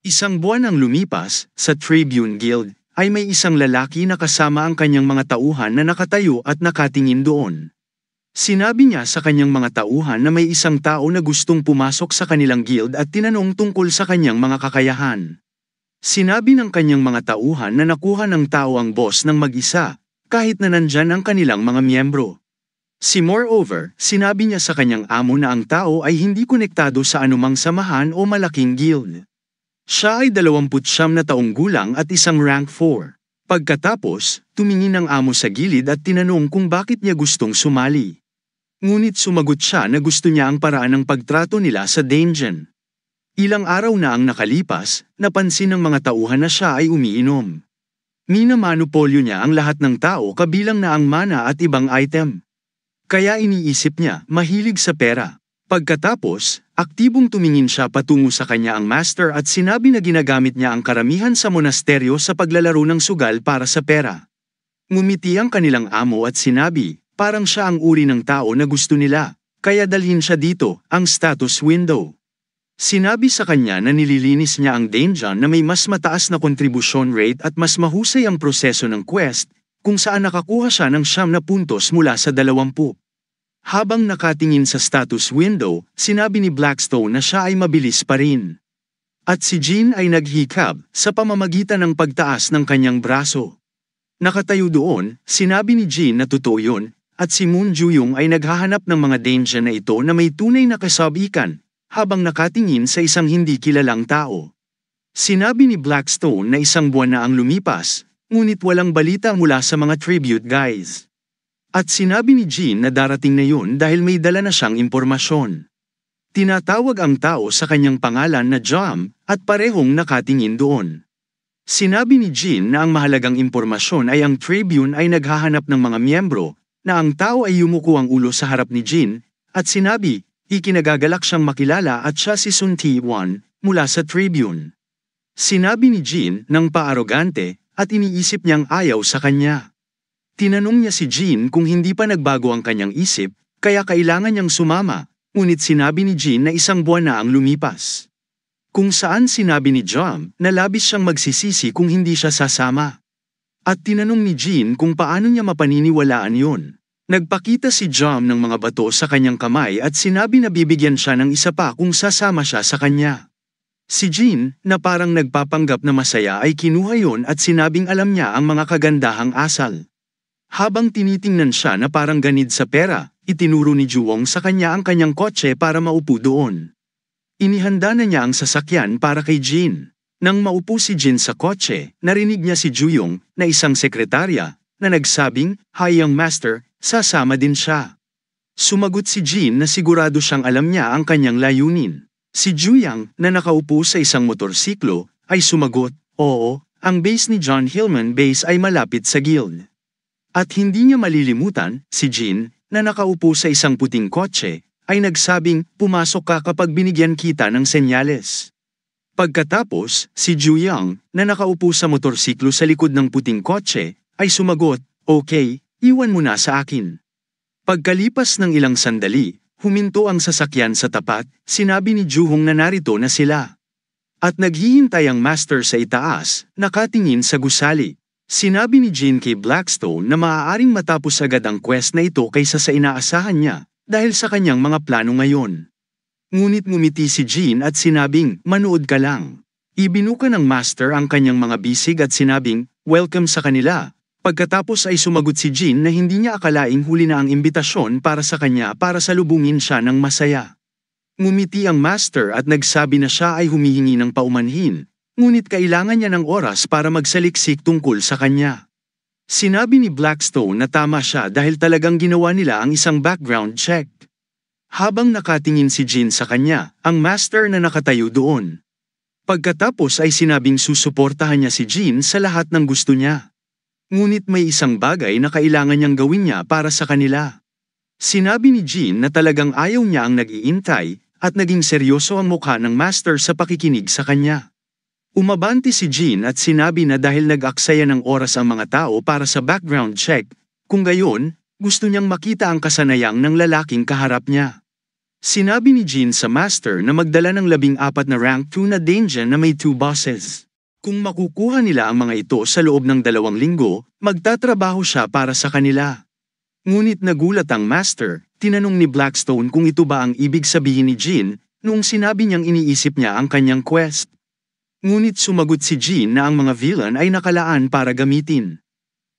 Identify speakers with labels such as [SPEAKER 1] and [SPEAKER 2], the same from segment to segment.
[SPEAKER 1] Isang buwan ang lumipas, sa Tribune Guild, ay may isang lalaki na kasama ang kanyang mga tauhan na nakatayo at nakatingin doon. Sinabi niya sa kanyang mga tauhan na may isang tao na gustong pumasok sa kanilang guild at tinanong tungkol sa kanyang mga kakayahan. Sinabi ng kanyang mga tauhan na nakuha ng tao ang boss ng mag-isa, kahit na nandyan ang kanilang mga miyembro. Si moreover, sinabi niya sa kanyang amo na ang tao ay hindi konektado sa anumang samahan o malaking guild. Siya ay 29 na taong gulang at isang rank 4. Pagkatapos, tumingin ang amo sa gilid at tinanong kung bakit niya gustong sumali. Ngunit sumagot siya na gusto niya ang paraan ng pagtrato nila sa dungeon. Ilang araw na ang nakalipas, napansin ng mga tauhan na siya ay umiinom. Minamanupolyo niya ang lahat ng tao kabilang na ang mana at ibang item. Kaya iniisip niya, mahilig sa pera. Pagkatapos, Aktibong tumingin siya patungo sa kanya ang master at sinabi na ginagamit niya ang karamihan sa monasteryo sa paglalaro ng sugal para sa pera. Ngumiti ang kanilang amo at sinabi, parang siya ang uri ng tao na gusto nila, kaya dalhin siya dito, ang status window. Sinabi sa kanya na nililinis niya ang dungeon na may mas mataas na contribution rate at mas mahusay ang proseso ng quest, kung saan nakakuha siya ng siyam na puntos mula sa dalawampu. Habang nakatingin sa status window, sinabi ni Blackstone na siya ay mabilis pa rin. At si Jean ay naghikab sa pamamagitan ng pagtaas ng kanyang braso. Nakatayo doon, sinabi ni Jean na totoo yun, at si Moon Juyong ay naghahanap ng mga danger na ito na may tunay na kasabikan, habang nakatingin sa isang hindi kilalang tao. Sinabi ni Blackstone na isang buwan na ang lumipas, ngunit walang balita mula sa mga tribute guys. At sinabi ni Jean na darating na yun dahil may dala na siyang impormasyon. Tinatawag ang tao sa kanyang pangalan na Jam at parehong nakatingin doon. Sinabi ni Jean na ang mahalagang impormasyon ay ang Tribune ay naghahanap ng mga miyembro, na ang tao ay yumuko ang ulo sa harap ni Jean, at sinabi, ikinagagalak siyang makilala at siya si Sun T1 mula sa Tribune. Sinabi ni Jean ng paarogante at iniisip niyang ayaw sa kanya. Tinanong niya si Jean kung hindi pa nagbago ang kanyang isip, kaya kailangan niyang sumama, ngunit sinabi ni Jean na isang buwan na ang lumipas. Kung saan sinabi ni John na labis siyang magsisisi kung hindi siya sasama. At tinanong ni Jean kung paano niya mapaniniwalaan yun. Nagpakita si John ng mga bato sa kanyang kamay at sinabi na bibigyan siya ng isa pa kung sasama siya sa kanya. Si Jean, na parang nagpapanggap na masaya ay kinuha yon at sinabing alam niya ang mga kagandahang asal. Habang tinitingnan siya na parang ganid sa pera, itinuro ni Juwong sa kanya ang kanyang kotse para maupo doon. Inihanda na niya ang sasakyan para kay Jin. Nang maupo si Jin sa kotse, narinig niya si Juyong na isang sekretarya na nagsabing, Hi young master, sasama din siya. Sumagot si Jin na sigurado siyang alam niya ang kanyang layunin. Si Juyang na nakaupo sa isang motorsiklo ay sumagot, Oo, ang base ni John Hillman base ay malapit sa guild. At hindi niya malilimutan, si Jean, na nakaupo sa isang puting kotse, ay nagsabing pumasok ka kapag binigyan kita ng senyales. Pagkatapos, si Ju Yang, na nakaupo sa motorsiklo sa likod ng puting kotse, ay sumagot, Okay, iwan mo na sa akin. Pagkalipas ng ilang sandali, huminto ang sasakyan sa tapat, sinabi ni Ju Hong na narito na sila. At naghihintay ang master sa itaas, nakatingin sa gusali. Sinabi ni Jean K. Blackstone na maaaring matapos agad ang quest na ito kaysa sa inaasahan niya dahil sa kanyang mga plano ngayon. Ngunit ngumiti si Jean at sinabing, manood ka lang. Ibinuka ng master ang kanyang mga bisig at sinabing, welcome sa kanila. Pagkatapos ay sumagot si Jean na hindi niya akalaing huli na ang imbitasyon para sa kanya para salubungin siya ng masaya. Ngumiti ang master at nagsabi na siya ay humihingi ng paumanhin Ngunit kailangan niya ng oras para magsaliksik tungkol sa kanya. Sinabi ni Blackstone na tama siya dahil talagang ginawa nila ang isang background check. Habang nakatingin si Jean sa kanya, ang master na nakatayo doon. Pagkatapos ay sinabing susuportahan niya si Jean sa lahat ng gusto niya. Ngunit may isang bagay na kailangan niyang gawin niya para sa kanila. Sinabi ni Jean na talagang ayaw niya ang nag-iintay at naging seryoso ang mukha ng master sa pakikinig sa kanya. Umabanti si Jean at sinabi na dahil nag-aksaya ng oras ang mga tao para sa background check, kung gayon, gusto niyang makita ang kasanayang ng lalaking kaharap niya. Sinabi ni Jean sa master na magdala ng labing apat na rank 2 na danger na may 2 bosses. Kung makukuha nila ang mga ito sa loob ng dalawang linggo, magtatrabaho siya para sa kanila. Ngunit nagulat ang master, tinanong ni Blackstone kung ito ba ang ibig sabihin ni Jean, noong sinabi niyang iniisip niya ang kanyang quest. Ngunit sumagot si Jean na ang mga villain ay nakalaan para gamitin.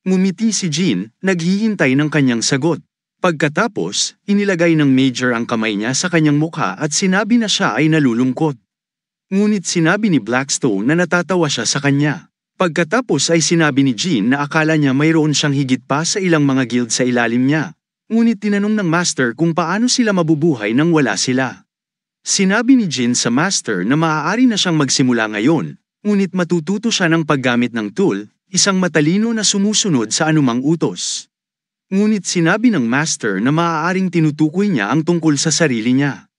[SPEAKER 1] Ngumiti si Jean, naghihintay ng kanyang sagot. Pagkatapos, inilagay ng Major ang kamay niya sa kanyang mukha at sinabi na siya ay nalulungkot. Ngunit sinabi ni Blackstone na natatawa siya sa kanya. Pagkatapos ay sinabi ni Jean na akala niya mayroon siyang higit pa sa ilang mga guild sa ilalim niya. Ngunit tinanong ng master kung paano sila mabubuhay nang wala sila. Sinabi ni Jin sa master na maaari na siyang magsimula ngayon, ngunit matututo siya ng paggamit ng tool, isang matalino na sumusunod sa anumang utos. Ngunit sinabi ng master na maaaring tinutukoy niya ang tungkol sa sarili niya.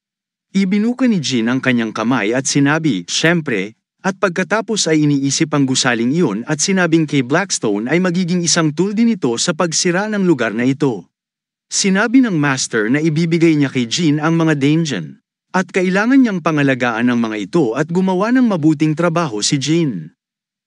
[SPEAKER 1] Ibinuka ni Jin ang kanyang kamay at sinabi, Siyempre, at pagkatapos ay iniisip ang gusaling iyon at sinabing kay Blackstone ay magiging isang tool din ito sa pagsira ng lugar na ito. Sinabi ng master na ibibigay niya kay Jin ang mga dungeon. At kailangan niyang pangalagaan ang mga ito at gumawa ng mabuting trabaho si Jean.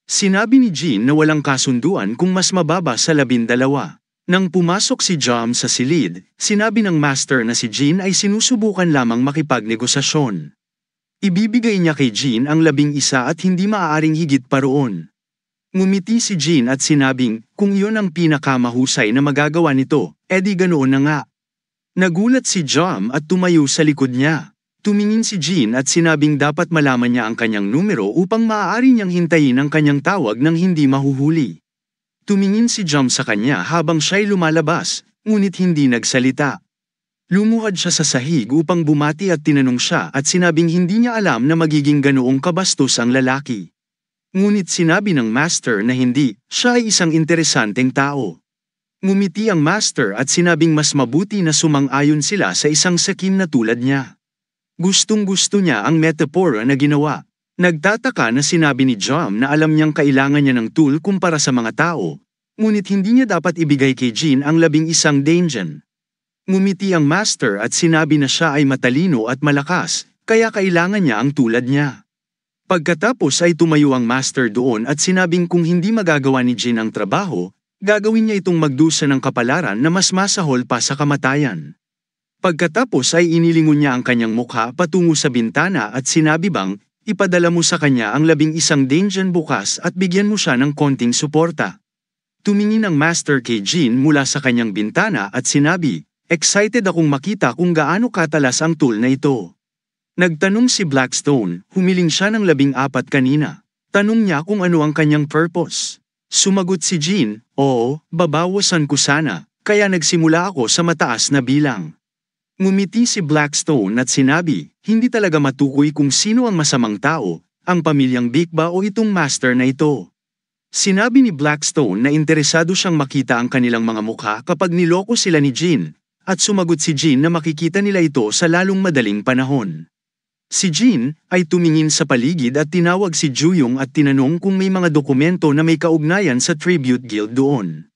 [SPEAKER 1] Sinabi ni Jean na walang kasunduan kung mas mababa sa labindalawa. Nang pumasok si Jam sa silid, sinabi ng master na si Jean ay sinusubukan lamang makipagnegosasyon. Ibibigay niya kay Jean ang labing isa at hindi maaaring higit pa roon. Ngumiti si Jean at sinabing, kung iyon ang pinakamahusay na magagawa nito, edi ganoon na nga. Nagulat si Jam at tumayo sa likod niya. Tumingin si Jean at sinabing dapat malaman niya ang kanyang numero upang maaari niyang hintayin ang kanyang tawag nang hindi mahuhuli. Tumingin si Jam sa kanya habang siya'y lumalabas, ngunit hindi nagsalita. Lumuhad siya sa sahig upang bumati at tinanong siya at sinabing hindi niya alam na magiging ganoong kabastos ang lalaki. Ngunit sinabi ng master na hindi, siya ay isang interesanteng tao. Ngumiti ang master at sinabing mas mabuti na sumang-ayon sila sa isang sakim na tulad niya. Gustong-gusto niya ang metaphor na ginawa. Nagtataka na sinabi ni Jom na alam niyang kailangan niya ng tool kumpara sa mga tao, ngunit hindi niya dapat ibigay kay Jean ang labing isang dungeon. Ngumiti ang master at sinabi na siya ay matalino at malakas, kaya kailangan niya ang tulad niya. Pagkatapos ay tumayo ang master doon at sinabing kung hindi magagawa ni Jin ang trabaho, gagawin niya itong magdusa ng kapalaran na mas masahol pa sa kamatayan. Pagkatapos ay inilingon niya ang kanyang mukha patungo sa bintana at sinabi bang, ipadala mo sa kanya ang labing isang Dengyan bukas at bigyan mo siya ng konting suporta. Tumingin ang Master kay Jean mula sa kanyang bintana at sinabi, Excited akong makita kung gaano katalas ang tool na ito. Nagtanong si Blackstone, humiling siya ng labing apat kanina. Tanong niya kung ano ang kanyang purpose. Sumagot si Jean, Oo, babawasan ko sana, kaya nagsimula ako sa mataas na bilang. Ngumiti si Blackstone at sinabi, hindi talaga matukoy kung sino ang masamang tao, ang pamilyang Dick o itong master na ito. Sinabi ni Blackstone na interesado siyang makita ang kanilang mga mukha kapag niloko sila ni Jean, at sumagot si Jean na makikita nila ito sa lalong madaling panahon. Si Jean ay tumingin sa paligid at tinawag si Juyong at tinanong kung may mga dokumento na may kaugnayan sa Tribute Guild doon.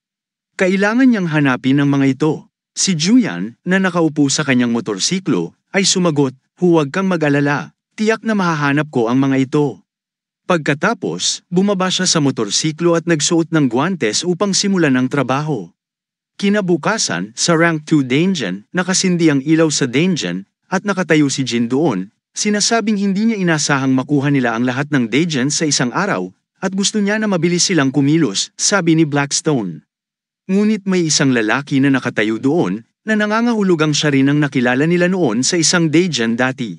[SPEAKER 1] Kailangan niyang hanapin ang mga ito. Si Julian, na nakaupo sa kanyang motorsiklo, ay sumagot, huwag kang mag-alala, tiyak na mahahanap ko ang mga ito. Pagkatapos, bumaba siya sa motorsiklo at nagsuot ng guantes upang simulan ang trabaho. Kinabukasan, sa rank 2 dungeon, nakasindi ang ilaw sa dungeon, at nakatayo si Jin doon, sinasabing hindi niya inasahang makuha nila ang lahat ng Danjan sa isang araw, at gusto niya na mabilis silang kumilos, sabi ni Blackstone. Ngunit may isang lalaki na nakatayo doon, na nangangahulugang siya rin ang nakilala nila noon sa isang Dejan dati.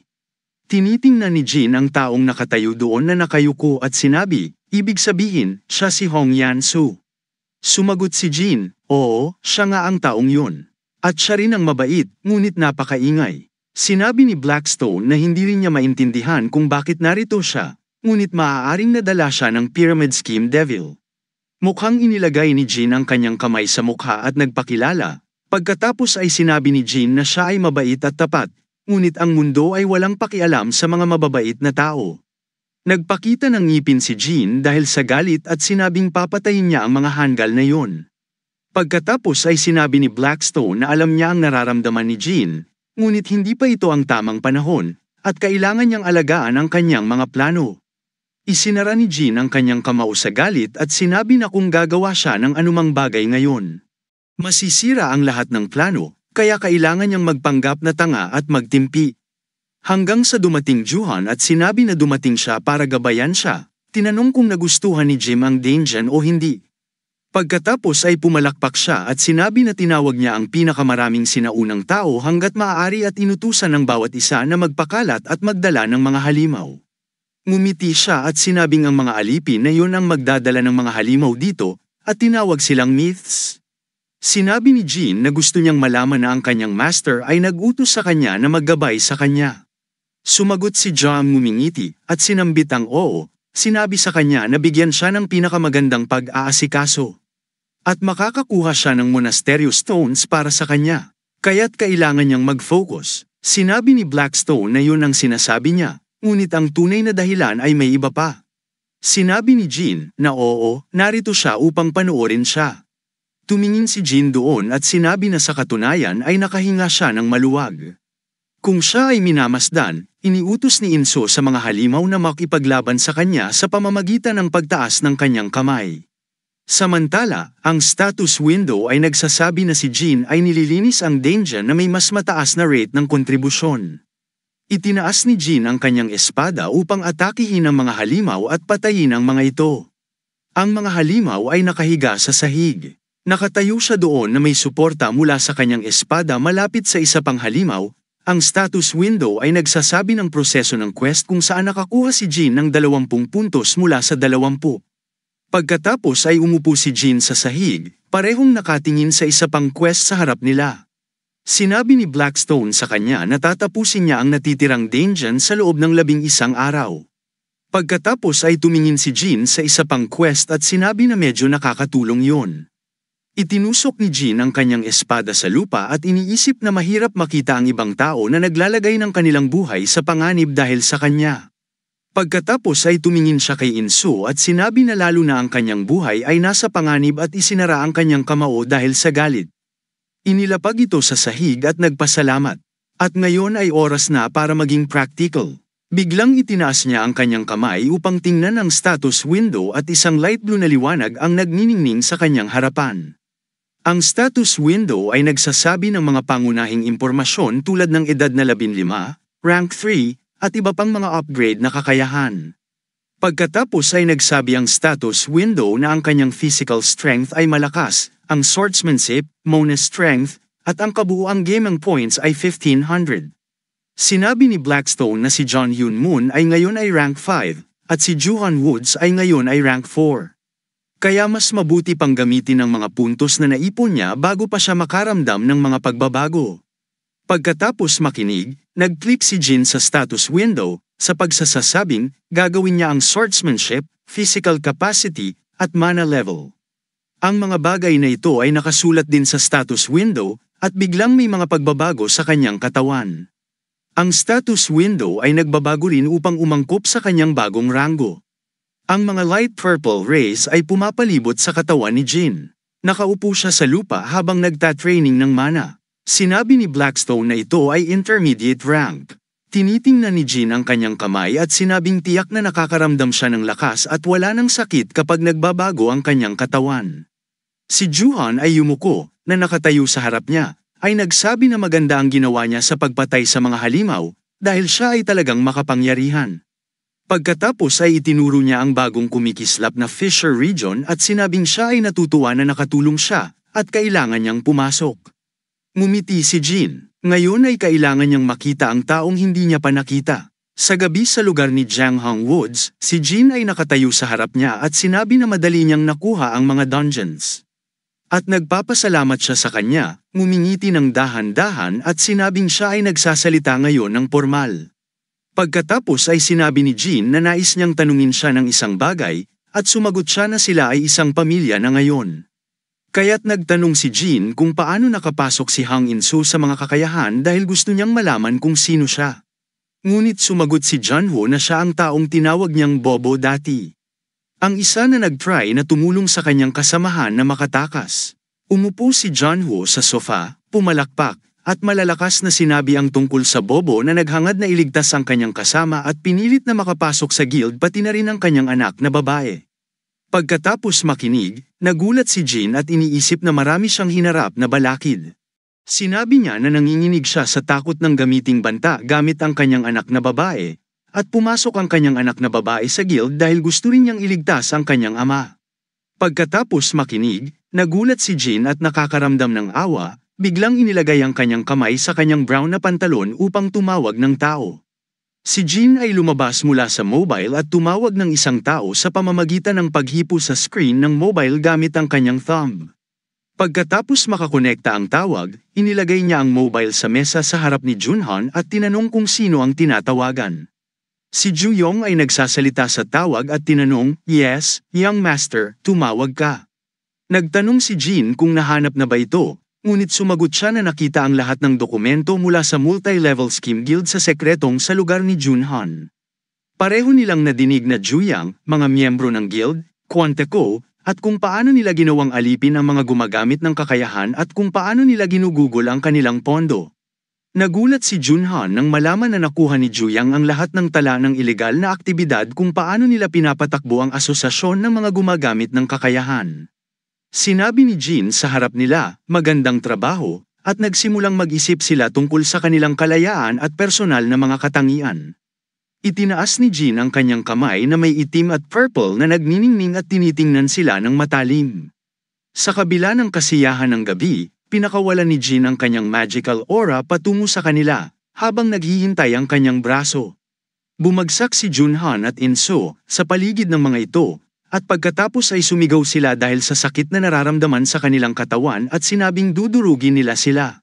[SPEAKER 1] Tinitingnan ni Jin ang taong nakatayo doon na nakayuko at sinabi, ibig sabihin, siya si Hong Yan Su. Sumagot si Jin, oo, siya nga ang taong yun. At siya rin ang mabait, ngunit napakaingay. Sinabi ni Blackstone na hindi rin niya maintindihan kung bakit narito siya, ngunit maaaring nadala siya ng pyramid scheme devil. Mukhang inilagay ni Jean ang kanyang kamay sa mukha at nagpakilala. Pagkatapos ay sinabi ni Jean na siya ay mabait at tapat, ngunit ang mundo ay walang pakialam sa mga mababait na tao. Nagpakita ng ngipin si Jean dahil sa galit at sinabing papatayin niya ang mga hanggal na yon. Pagkatapos ay sinabi ni Blackstone na alam niya ang nararamdaman ni Jean, ngunit hindi pa ito ang tamang panahon, at kailangan niyang alagaan ang kanyang mga plano. Isinara ni Jean ang kanyang kamao sa galit at sinabi na kung gagawa siya ng anumang bagay ngayon. Masisira ang lahat ng plano, kaya kailangan niyang magpanggap na tanga at magtimpi. Hanggang sa dumating Juhan at sinabi na dumating siya para gabayan siya, tinanong kung nagustuhan ni Jim ang Danjan o hindi. Pagkatapos ay pumalakpak siya at sinabi na tinawag niya ang pinakamaraming sinaunang tao hanggat maaari at inutusan ng bawat isa na magpakalat at magdala ng mga halimaw. Ngumiti siya at sinabing ang mga alipin na yun ang magdadala ng mga halimaw dito, at tinawag silang myths. Sinabi ni Jean na gusto niyang malaman na ang kanyang master ay nagutos sa kanya na maggabay sa kanya. Sumagot si John ngumingiti at sinambit ang oo, sinabi sa kanya na bigyan siya ng pinakamagandang pag-aasikaso. At makakakuha siya ng monasteryo stones para sa kanya. Kaya't kailangan niyang mag-focus. Sinabi ni Blackstone na yun ang sinasabi niya, Ngunit ang tunay na dahilan ay may iba pa. Sinabi ni Jean na oo, narito siya upang panoorin siya. Tumingin si Jean doon at sinabi na sa katunayan ay nakahinga siya ng maluwag. Kung siya ay minamasdan, iniutos ni Inso sa mga halimaw na makipaglaban sa kanya sa pamamagitan ng pagtaas ng kanyang kamay. Samantala, ang status window ay nagsasabi na si Jean ay nililinis ang danger na may mas mataas na rate ng kontribusyon. Itinaas ni Jin ang kanyang espada upang atakihin ang mga halimaw at patayin ang mga ito. Ang mga halimaw ay nakahiga sa sahig. Nakatayo siya doon na may suporta mula sa kanyang espada malapit sa isa pang halimaw. Ang status window ay nagsasabi ng proseso ng quest kung saan nakakuha si Jin ng 20 puntos mula sa 20. Pagkatapos ay umupo si Jin sa sahig, parehong nakatingin sa isa pang quest sa harap nila. Sinabi ni Blackstone sa kanya na tatapusin niya ang natitirang dungeon sa loob ng labing isang araw. Pagkatapos ay tumingin si Jean sa isa pang quest at sinabi na medyo nakakatulong yon. Itinusok ni Jean ang kanyang espada sa lupa at iniisip na mahirap makita ang ibang tao na naglalagay ng kanilang buhay sa panganib dahil sa kanya. Pagkatapos ay tumingin siya kay Insu at sinabi na lalo na ang kanyang buhay ay nasa panganib at isinara ang kanyang kamao dahil sa galit. Inilapag ito sa sahig at nagpasalamat. At ngayon ay oras na para maging practical. Biglang itinaas niya ang kanyang kamay upang tingnan ang status window at isang light blue na liwanag ang nagniningning sa kanyang harapan. Ang status window ay nagsasabi ng mga pangunahing impormasyon tulad ng edad na 15, rank 3, at iba pang mga upgrade na kakayahan. Pagkatapos ay nagsabi ang status window na ang kanyang physical strength ay malakas, ang swordsmanship, Mona's strength, at ang kabuuang gaming points ay 1500. Sinabi ni Blackstone na si John Yoon Moon ay ngayon ay rank 5, at si Juhan Woods ay ngayon ay rank 4. Kaya mas mabuti pang gamitin ang mga puntos na naipon niya bago pa siya makaramdam ng mga pagbabago. Pagkatapos makinig, nag-click si Jin sa status window sa pagsasasabing gagawin niya ang swordsmanship, physical capacity, at mana level. Ang mga bagay na ito ay nakasulat din sa status window at biglang may mga pagbabago sa kanyang katawan. Ang status window ay nagbabago rin upang umangkop sa kanyang bagong ranggo. Ang mga light purple rays ay pumapalibot sa katawan ni Jin. Nakaupo siya sa lupa habang nagta-training ng mana. Sinabi ni Blackstone na ito ay intermediate rank. Tinitingnan ni Jin ang kanyang kamay at sinabing tiyak na nakakaramdam siya ng lakas at wala ng sakit kapag nagbabago ang kanyang katawan. Si Juhan ay yumuko, na nakatayo sa harap niya, ay nagsabi na maganda ang ginawa niya sa pagpatay sa mga halimaw, dahil siya ay talagang makapangyarihan. Pagkatapos ay itinuro niya ang bagong kumikislap na Fisher Region at sinabing siya ay natutuwa na nakatulong siya, at kailangan niyang pumasok. Mumiti si Jean, ngayon ay kailangan niyang makita ang taong hindi niya pa nakita. Sa gabi sa lugar ni Jiang Hong Woods, si Jean ay nakatayo sa harap niya at sinabi na madali niyang nakuha ang mga dungeons. At nagpapasalamat siya sa kanya, ngumingiti ng dahan-dahan at sinabing siya ay nagsasalita ngayon ng formal. Pagkatapos ay sinabi ni Jean na nais niyang tanungin siya ng isang bagay, at sumagot siya na sila ay isang pamilya na ngayon. Kaya't nagtanong si Jean kung paano nakapasok si Hang Inso sa mga kakayahan dahil gusto niyang malaman kung sino siya. Ngunit sumagot si John Ho na siya ang taong tinawag niyang Bobo dati. Ang isa na nagtry na tumulong sa kanyang kasamahan na makatakas. Umupo si John Ho sa sofa, pumalakpak, at malalakas na sinabi ang tungkol sa Bobo na naghangad na iligtas ang kanyang kasama at pinilit na makapasok sa guild pati na rin ang kanyang anak na babae. Pagkatapos makinig, nagulat si Jean at iniisip na marami siyang hinarap na balakid. Sinabi niya na nanginginig siya sa takot ng gamiting banta gamit ang kanyang anak na babae, at pumasok ang kanyang anak na babae sa guild dahil gusto rin niyang iligtas ang kanyang ama. Pagkatapos makinig, nagulat si Jean at nakakaramdam ng awa, biglang inilagay ang kanyang kamay sa kanyang brown na pantalon upang tumawag ng tao. Si Jean ay lumabas mula sa mobile at tumawag ng isang tao sa pamamagitan ng paghipo sa screen ng mobile gamit ang kanyang thumb. Pagkatapos makakonekta ang tawag, inilagay niya ang mobile sa mesa sa harap ni Junhan at tinanong kung sino ang tinatawagan. Si Juyong ay nagsasalita sa tawag at tinanong, Yes, young master, tumawag ka. Nagtanong si Jean kung nahanap na ba ito, ngunit sumagot siya na nakita ang lahat ng dokumento mula sa multi-level scheme guild sa sekretong sa lugar ni Jun Han. Pareho nilang nadinig na Juyang, mga miyembro ng guild, Quanteco, at kung paano nila ginawang alipin ang mga gumagamit ng kakayahan at kung paano nila ginugugol ang kanilang pondo. Nagulat si Junhan nang malaman na nakuha ni Juyang ang lahat ng tala ng ilegal na aktibidad kung paano nila pinapatakbo ang asosasyon ng mga gumagamit ng kakayahan. Sinabi ni Jin sa harap nila, magandang trabaho, at nagsimulang mag-isip sila tungkol sa kanilang kalayaan at personal na mga katangian. Itinaas ni Jin ang kanyang kamay na may itim at purple na nagniningning at tinitingnan sila ng matalim. Sa kabila ng kasiyahan ng gabi, pinakawalan ni Jin ang kanyang magical aura patungo sa kanila, habang naghihintay ang kanyang braso. Bumagsak si Junhan at Inso sa paligid ng mga ito, at pagkatapos ay sumigaw sila dahil sa sakit na nararamdaman sa kanilang katawan at sinabing dudurugin nila sila.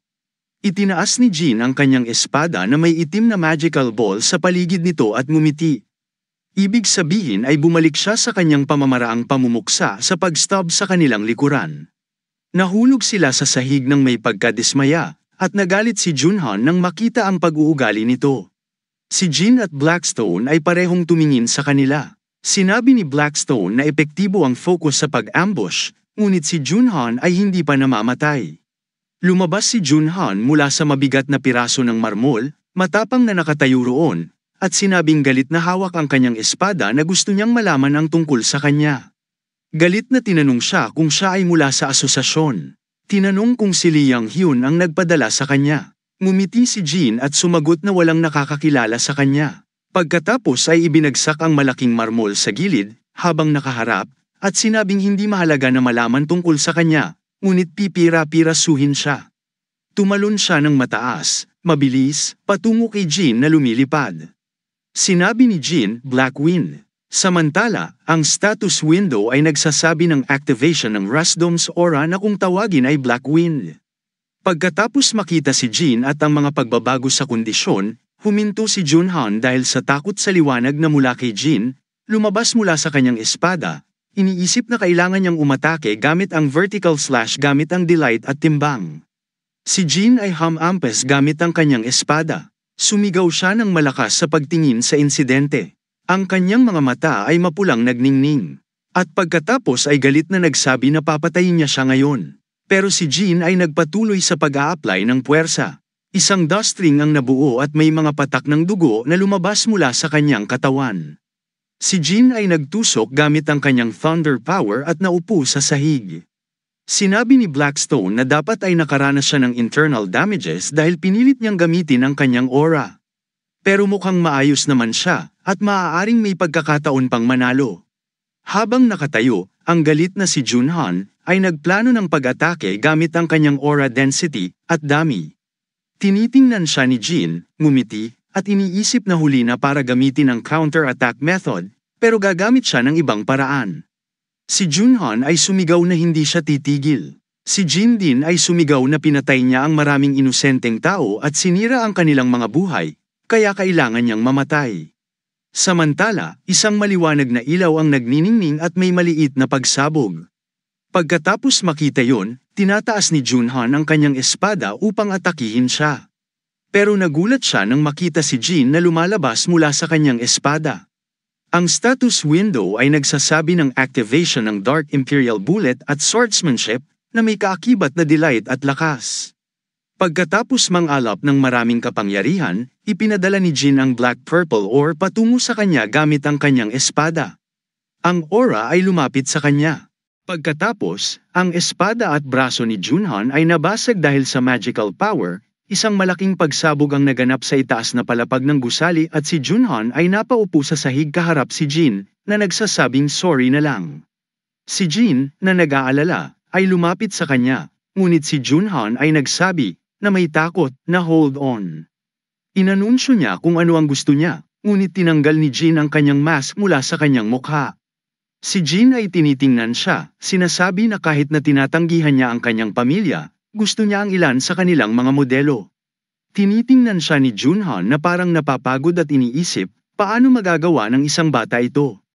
[SPEAKER 1] Itinaas ni Jin ang kanyang espada na may itim na magical ball sa paligid nito at ngumiti. Ibig sabihin ay bumalik siya sa kanyang pamamaraang pamumuksa sa pagstab sa kanilang likuran. Nahulog sila sa sahig ng may pagkadismaya, at nagalit si Junhan nang makita ang pag-uugali nito. Si Jin at Blackstone ay parehong tumingin sa kanila. Sinabi ni Blackstone na epektibo ang focus sa pag-ambush, ngunit si Junhan ay hindi pa namamatay. Lumabas si Junhan mula sa mabigat na piraso ng marmol, matapang na nakatayo roon, at sinabing galit na hawak ang kanyang espada na gusto niyang malaman ang tungkol sa kanya. Galit na tinanong siya kung siya ay mula sa asosasyon. Tinanong kung si Liang Hyun ang nagpadala sa kanya. Ngumiti si Jean at sumagot na walang nakakakilala sa kanya. Pagkatapos ay ibinagsak ang malaking marmol sa gilid habang nakaharap at sinabing hindi mahalaga na malaman tungkol sa kanya, ngunit pipira-pirasuhin siya. Tumalon siya ng mataas, mabilis, patungo kay Jean na lumilipad. Sinabi ni Jean, Black Wind, Samantala, ang status window ay nagsasabi ng activation ng Rasdom's aura na kung tawagin ay Black Wind. Pagkatapos makita si Jean at ang mga pagbabago sa kondisyon, huminto si Junhan dahil sa takot sa liwanag na mula kay Jean, lumabas mula sa kanyang espada, iniisip na kailangan niyang umatake gamit ang vertical slash gamit ang delight at timbang. Si Jean ay hamampes gamit ang kanyang espada. Sumigaw siya ng malakas sa pagtingin sa insidente. Ang kanyang mga mata ay mapulang nagningning. At pagkatapos ay galit na nagsabi na papatayin niya siya ngayon. Pero si Jean ay nagpatuloy sa pag-a-apply ng puwersa. Isang dust ring ang nabuo at may mga patak ng dugo na lumabas mula sa kanyang katawan. Si Jean ay nagtusok gamit ang kanyang thunder power at naupo sa sahig. Sinabi ni Blackstone na dapat ay nakaranas siya ng internal damages dahil pinilit niyang gamitin ang kanyang aura. Pero mukhang maayos naman siya, at maaaring may pagkakataon pang manalo. Habang nakatayo, ang galit na si Jun Junhan ay nagplano ng pag-atake gamit ang kanyang aura density at dami. Tinitingnan siya ni Jin, ngumiti, at iniisip na huli na para gamitin ang counter-attack method, pero gagamit siya ng ibang paraan. Si Jun Junhan ay sumigaw na hindi siya titigil. Si Jin din ay sumigaw na pinatay niya ang maraming inusenteng tao at sinira ang kanilang mga buhay, kaya kailangan niyang mamatay. Samantala, isang maliwanag na ilaw ang nagniningning at may maliit na pagsabog. Pagkatapos makita yon, tinataas ni Junhan ang kanyang espada upang atakihin siya. Pero nagulat siya nang makita si Jin na lumalabas mula sa kanyang espada. Ang status window ay nagsasabi ng activation ng Dark Imperial Bullet at Swordsmanship na may kaakibat na delight at lakas. Pagkatapos mangalap ng maraming kapangyarihan, ipinadala ni Jin ang Black Purple Ore patungo sa kanya gamit ang kanyang espada. Ang aura ay lumapit sa kanya. Pagkatapos, ang espada at braso ni Junhan ay nabasag dahil sa magical power, isang malaking pagsabog ang naganap sa itaas na palapag ng gusali at si Junhan ay napaupo sa sahig kaharap si Jin, na nagsasabing sorry na lang. Si Jin, na nag-aalala, ay lumapit sa kanya, ngunit si Junhan ay nagsabi, na may takot na hold on. Inanunsyo niya kung ano ang gusto niya, ngunit tinanggal ni Jean ang kanyang mask mula sa kanyang mukha. Si Jean ay tinitingnan siya, sinasabi na kahit na tinatanggihan niya ang kanyang pamilya, gusto niya ang ilan sa kanilang mga modelo. Tinitingnan siya ni Junhan na parang napapagod at iniisip, paano magagawa ng isang bata ito.